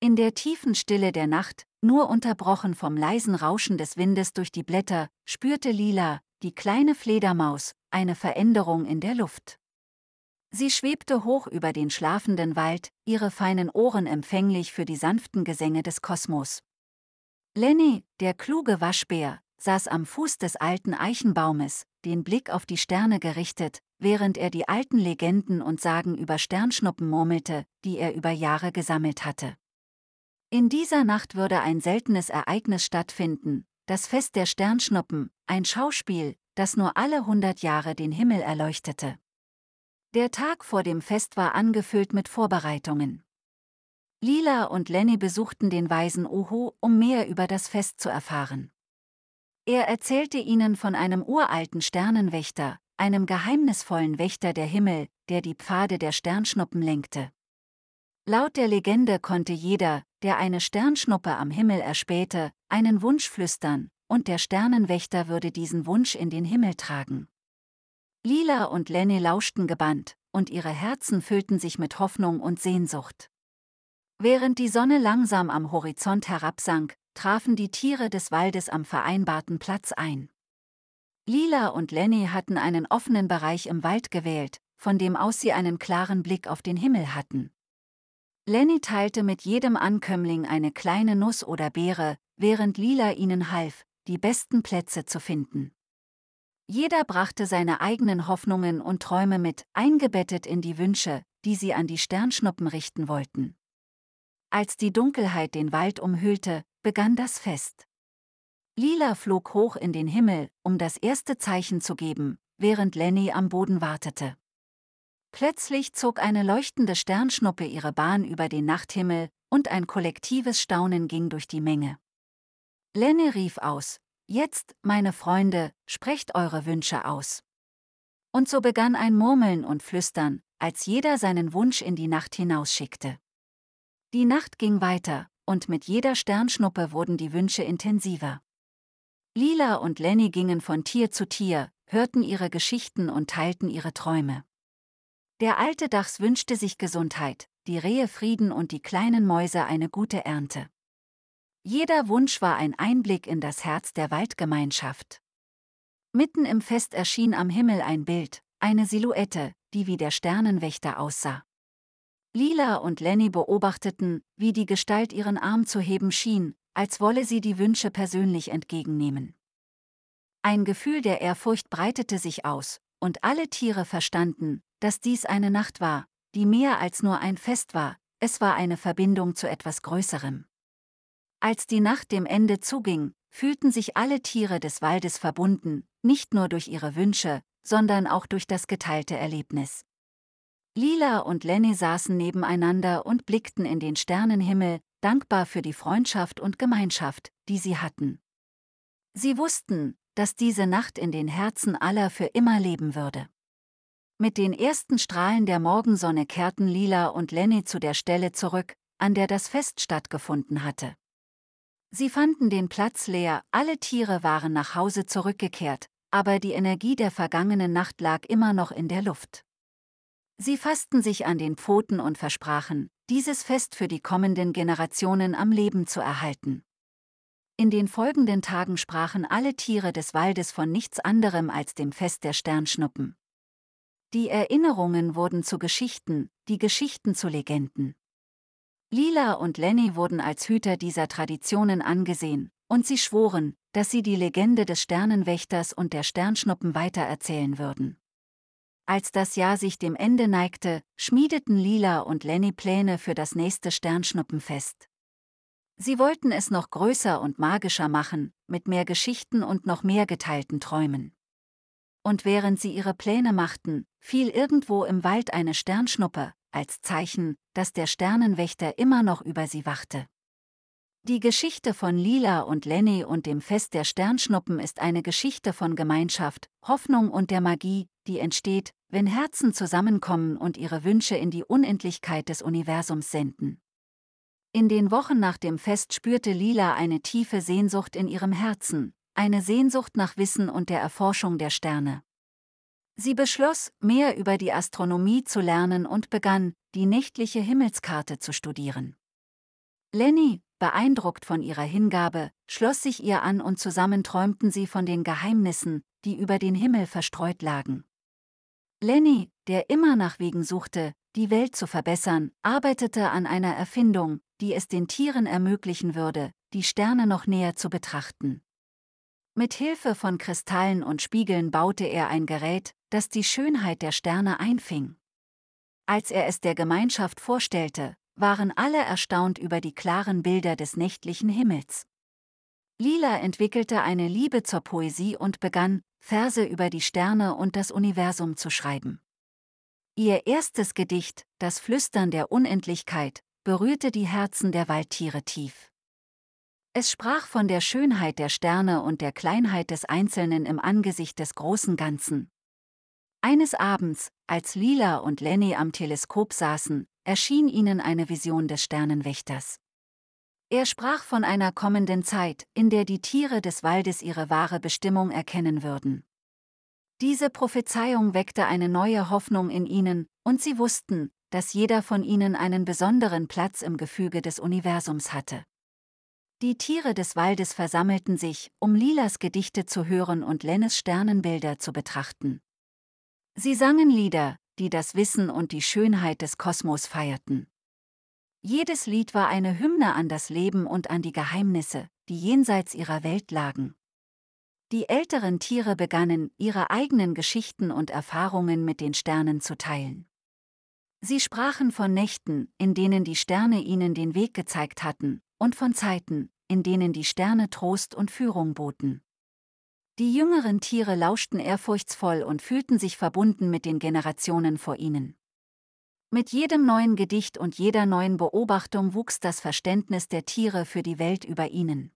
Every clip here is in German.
In der tiefen Stille der Nacht, nur unterbrochen vom leisen Rauschen des Windes durch die Blätter, spürte Lila, die kleine Fledermaus, eine Veränderung in der Luft. Sie schwebte hoch über den schlafenden Wald, ihre feinen Ohren empfänglich für die sanften Gesänge des Kosmos. Lenny, der kluge Waschbär, saß am Fuß des alten Eichenbaumes, den Blick auf die Sterne gerichtet, während er die alten Legenden und Sagen über Sternschnuppen murmelte, die er über Jahre gesammelt hatte. In dieser Nacht würde ein seltenes Ereignis stattfinden, das Fest der Sternschnuppen, ein Schauspiel, das nur alle hundert Jahre den Himmel erleuchtete. Der Tag vor dem Fest war angefüllt mit Vorbereitungen. Lila und Lenny besuchten den weisen Oho, um mehr über das Fest zu erfahren. Er erzählte ihnen von einem uralten Sternenwächter, einem geheimnisvollen Wächter der Himmel, der die Pfade der Sternschnuppen lenkte. Laut der Legende konnte jeder, der eine Sternschnuppe am Himmel erspähte, einen Wunsch flüstern, und der Sternenwächter würde diesen Wunsch in den Himmel tragen. Lila und Lenny lauschten gebannt, und ihre Herzen füllten sich mit Hoffnung und Sehnsucht. Während die Sonne langsam am Horizont herabsank, trafen die Tiere des Waldes am vereinbarten Platz ein. Lila und Lenny hatten einen offenen Bereich im Wald gewählt, von dem aus sie einen klaren Blick auf den Himmel hatten. Lenny teilte mit jedem Ankömmling eine kleine Nuss oder Beere, während Lila ihnen half, die besten Plätze zu finden. Jeder brachte seine eigenen Hoffnungen und Träume mit, eingebettet in die Wünsche, die sie an die Sternschnuppen richten wollten. Als die Dunkelheit den Wald umhüllte, begann das Fest. Lila flog hoch in den Himmel, um das erste Zeichen zu geben, während Lenny am Boden wartete. Plötzlich zog eine leuchtende Sternschnuppe ihre Bahn über den Nachthimmel, und ein kollektives Staunen ging durch die Menge. Lenny rief aus, Jetzt, meine Freunde, sprecht eure Wünsche aus. Und so begann ein Murmeln und Flüstern, als jeder seinen Wunsch in die Nacht hinausschickte. Die Nacht ging weiter, und mit jeder Sternschnuppe wurden die Wünsche intensiver. Lila und Lenny gingen von Tier zu Tier, hörten ihre Geschichten und teilten ihre Träume. Der alte Dachs wünschte sich Gesundheit, die Rehe Frieden und die kleinen Mäuse eine gute Ernte. Jeder Wunsch war ein Einblick in das Herz der Waldgemeinschaft. Mitten im Fest erschien am Himmel ein Bild, eine Silhouette, die wie der Sternenwächter aussah. Lila und Lenny beobachteten, wie die Gestalt ihren Arm zu heben schien, als wolle sie die Wünsche persönlich entgegennehmen. Ein Gefühl der Ehrfurcht breitete sich aus, und alle Tiere verstanden, dass dies eine Nacht war, die mehr als nur ein Fest war, es war eine Verbindung zu etwas Größerem. Als die Nacht dem Ende zuging, fühlten sich alle Tiere des Waldes verbunden, nicht nur durch ihre Wünsche, sondern auch durch das geteilte Erlebnis. Lila und Lenny saßen nebeneinander und blickten in den Sternenhimmel, dankbar für die Freundschaft und Gemeinschaft, die sie hatten. Sie wussten, dass diese Nacht in den Herzen aller für immer leben würde. Mit den ersten Strahlen der Morgensonne kehrten Lila und Lenny zu der Stelle zurück, an der das Fest stattgefunden hatte. Sie fanden den Platz leer, alle Tiere waren nach Hause zurückgekehrt, aber die Energie der vergangenen Nacht lag immer noch in der Luft. Sie fassten sich an den Pfoten und versprachen, dieses Fest für die kommenden Generationen am Leben zu erhalten. In den folgenden Tagen sprachen alle Tiere des Waldes von nichts anderem als dem Fest der Sternschnuppen. Die Erinnerungen wurden zu Geschichten, die Geschichten zu Legenden. Lila und Lenny wurden als Hüter dieser Traditionen angesehen, und sie schworen, dass sie die Legende des Sternenwächters und der Sternschnuppen weitererzählen würden. Als das Jahr sich dem Ende neigte, schmiedeten Lila und Lenny Pläne für das nächste Sternschnuppenfest. Sie wollten es noch größer und magischer machen, mit mehr Geschichten und noch mehr geteilten Träumen und während sie ihre Pläne machten, fiel irgendwo im Wald eine Sternschnuppe, als Zeichen, dass der Sternenwächter immer noch über sie wachte. Die Geschichte von Lila und Lenny und dem Fest der Sternschnuppen ist eine Geschichte von Gemeinschaft, Hoffnung und der Magie, die entsteht, wenn Herzen zusammenkommen und ihre Wünsche in die Unendlichkeit des Universums senden. In den Wochen nach dem Fest spürte Lila eine tiefe Sehnsucht in ihrem Herzen, eine Sehnsucht nach Wissen und der Erforschung der Sterne. Sie beschloss, mehr über die Astronomie zu lernen und begann, die nächtliche Himmelskarte zu studieren. Lenny, beeindruckt von ihrer Hingabe, schloss sich ihr an und zusammen träumten sie von den Geheimnissen, die über den Himmel verstreut lagen. Lenny, der immer nach Wegen suchte, die Welt zu verbessern, arbeitete an einer Erfindung, die es den Tieren ermöglichen würde, die Sterne noch näher zu betrachten. Mit Hilfe von Kristallen und Spiegeln baute er ein Gerät, das die Schönheit der Sterne einfing. Als er es der Gemeinschaft vorstellte, waren alle erstaunt über die klaren Bilder des nächtlichen Himmels. Lila entwickelte eine Liebe zur Poesie und begann, Verse über die Sterne und das Universum zu schreiben. Ihr erstes Gedicht, Das Flüstern der Unendlichkeit, berührte die Herzen der Waldtiere tief. Es sprach von der Schönheit der Sterne und der Kleinheit des Einzelnen im Angesicht des großen Ganzen. Eines Abends, als Lila und Lenny am Teleskop saßen, erschien ihnen eine Vision des Sternenwächters. Er sprach von einer kommenden Zeit, in der die Tiere des Waldes ihre wahre Bestimmung erkennen würden. Diese Prophezeiung weckte eine neue Hoffnung in ihnen, und sie wussten, dass jeder von ihnen einen besonderen Platz im Gefüge des Universums hatte. Die Tiere des Waldes versammelten sich, um Lilas Gedichte zu hören und Lennes Sternenbilder zu betrachten. Sie sangen Lieder, die das Wissen und die Schönheit des Kosmos feierten. Jedes Lied war eine Hymne an das Leben und an die Geheimnisse, die jenseits ihrer Welt lagen. Die älteren Tiere begannen, ihre eigenen Geschichten und Erfahrungen mit den Sternen zu teilen. Sie sprachen von Nächten, in denen die Sterne ihnen den Weg gezeigt hatten, und von Zeiten, in denen die Sterne Trost und Führung boten. Die jüngeren Tiere lauschten ehrfurchtsvoll und fühlten sich verbunden mit den Generationen vor ihnen. Mit jedem neuen Gedicht und jeder neuen Beobachtung wuchs das Verständnis der Tiere für die Welt über ihnen.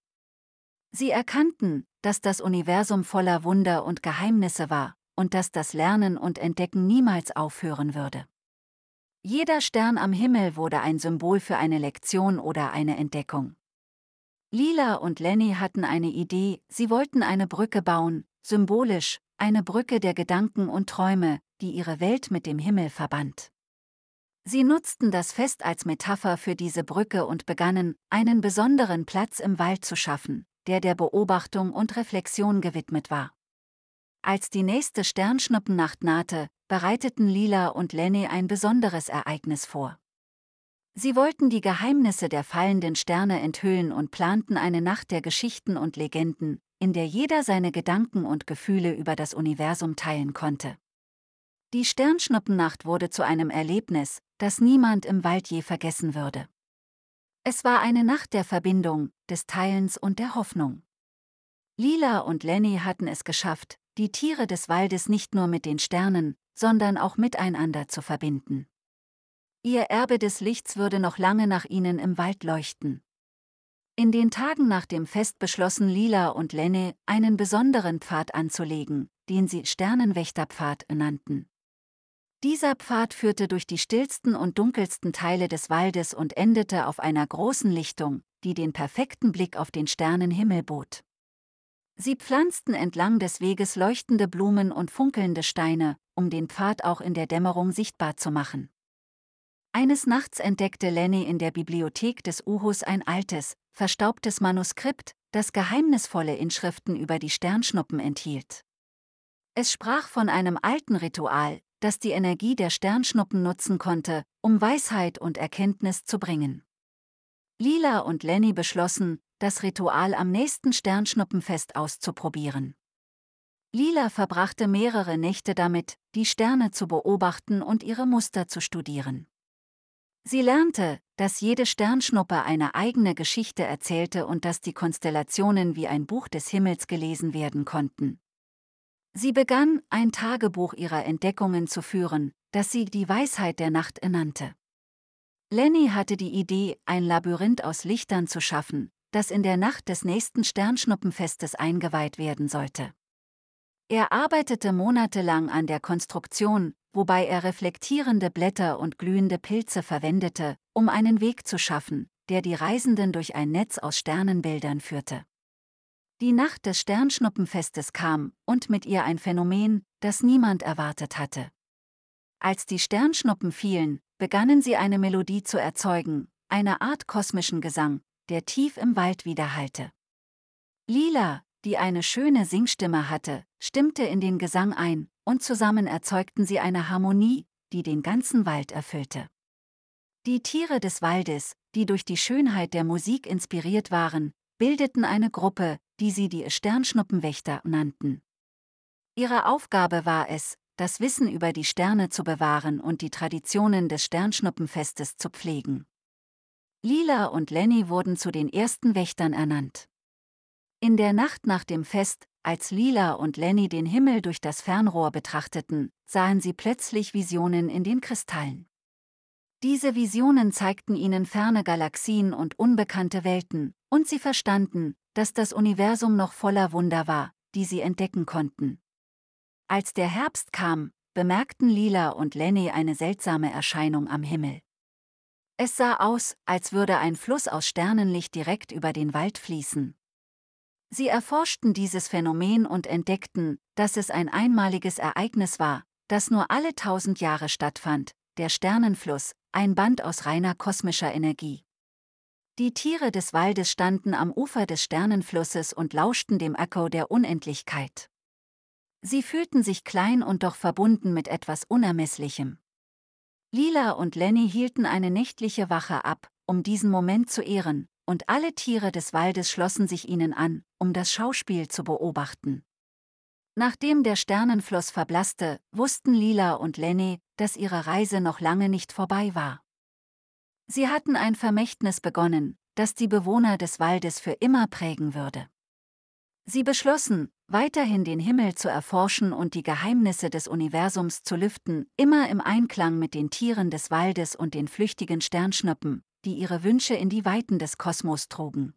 Sie erkannten, dass das Universum voller Wunder und Geheimnisse war und dass das Lernen und Entdecken niemals aufhören würde. Jeder Stern am Himmel wurde ein Symbol für eine Lektion oder eine Entdeckung. Lila und Lenny hatten eine Idee, sie wollten eine Brücke bauen, symbolisch, eine Brücke der Gedanken und Träume, die ihre Welt mit dem Himmel verband. Sie nutzten das Fest als Metapher für diese Brücke und begannen, einen besonderen Platz im Wald zu schaffen, der der Beobachtung und Reflexion gewidmet war. Als die nächste Sternschnuppennacht nahte, bereiteten Lila und Lenny ein besonderes Ereignis vor. Sie wollten die Geheimnisse der fallenden Sterne enthüllen und planten eine Nacht der Geschichten und Legenden, in der jeder seine Gedanken und Gefühle über das Universum teilen konnte. Die Sternschnuppennacht wurde zu einem Erlebnis, das niemand im Wald je vergessen würde. Es war eine Nacht der Verbindung, des Teilens und der Hoffnung. Lila und Lenny hatten es geschafft, die Tiere des Waldes nicht nur mit den Sternen, sondern auch miteinander zu verbinden. Ihr Erbe des Lichts würde noch lange nach ihnen im Wald leuchten. In den Tagen nach dem Fest beschlossen Lila und Lenne, einen besonderen Pfad anzulegen, den sie Sternenwächterpfad nannten. Dieser Pfad führte durch die stillsten und dunkelsten Teile des Waldes und endete auf einer großen Lichtung, die den perfekten Blick auf den Sternenhimmel bot. Sie pflanzten entlang des Weges leuchtende Blumen und funkelnde Steine, um den Pfad auch in der Dämmerung sichtbar zu machen. Eines Nachts entdeckte Lenny in der Bibliothek des Uhus ein altes, verstaubtes Manuskript, das geheimnisvolle Inschriften über die Sternschnuppen enthielt. Es sprach von einem alten Ritual, das die Energie der Sternschnuppen nutzen konnte, um Weisheit und Erkenntnis zu bringen. Lila und Lenny beschlossen, das Ritual am nächsten Sternschnuppenfest auszuprobieren. Lila verbrachte mehrere Nächte damit, die Sterne zu beobachten und ihre Muster zu studieren. Sie lernte, dass jede Sternschnuppe eine eigene Geschichte erzählte und dass die Konstellationen wie ein Buch des Himmels gelesen werden konnten. Sie begann, ein Tagebuch ihrer Entdeckungen zu führen, das sie die Weisheit der Nacht ernannte. Lenny hatte die Idee, ein Labyrinth aus Lichtern zu schaffen, das in der Nacht des nächsten Sternschnuppenfestes eingeweiht werden sollte. Er arbeitete monatelang an der Konstruktion, wobei er reflektierende Blätter und glühende Pilze verwendete, um einen Weg zu schaffen, der die Reisenden durch ein Netz aus Sternenbildern führte. Die Nacht des Sternschnuppenfestes kam, und mit ihr ein Phänomen, das niemand erwartet hatte. Als die Sternschnuppen fielen, begannen sie eine Melodie zu erzeugen, eine Art kosmischen Gesang, der tief im Wald widerhallte. Lila, die eine schöne Singstimme hatte, stimmte in den Gesang ein, und zusammen erzeugten sie eine Harmonie, die den ganzen Wald erfüllte. Die Tiere des Waldes, die durch die Schönheit der Musik inspiriert waren, bildeten eine Gruppe, die sie die Sternschnuppenwächter nannten. Ihre Aufgabe war es, das Wissen über die Sterne zu bewahren und die Traditionen des Sternschnuppenfestes zu pflegen. Lila und Lenny wurden zu den ersten Wächtern ernannt. In der Nacht nach dem Fest, als Lila und Lenny den Himmel durch das Fernrohr betrachteten, sahen sie plötzlich Visionen in den Kristallen. Diese Visionen zeigten ihnen ferne Galaxien und unbekannte Welten, und sie verstanden, dass das Universum noch voller Wunder war, die sie entdecken konnten. Als der Herbst kam, bemerkten Lila und Lenny eine seltsame Erscheinung am Himmel. Es sah aus, als würde ein Fluss aus Sternenlicht direkt über den Wald fließen. Sie erforschten dieses Phänomen und entdeckten, dass es ein einmaliges Ereignis war, das nur alle tausend Jahre stattfand, der Sternenfluss, ein Band aus reiner kosmischer Energie. Die Tiere des Waldes standen am Ufer des Sternenflusses und lauschten dem Echo der Unendlichkeit. Sie fühlten sich klein und doch verbunden mit etwas Unermesslichem. Lila und Lenny hielten eine nächtliche Wache ab, um diesen Moment zu ehren, und alle Tiere des Waldes schlossen sich ihnen an, um das Schauspiel zu beobachten. Nachdem der Sternenfloss verblasste, wussten Lila und Lenny, dass ihre Reise noch lange nicht vorbei war. Sie hatten ein Vermächtnis begonnen, das die Bewohner des Waldes für immer prägen würde. Sie beschlossen, weiterhin den Himmel zu erforschen und die Geheimnisse des Universums zu lüften, immer im Einklang mit den Tieren des Waldes und den flüchtigen Sternschnuppen, die ihre Wünsche in die Weiten des Kosmos trugen.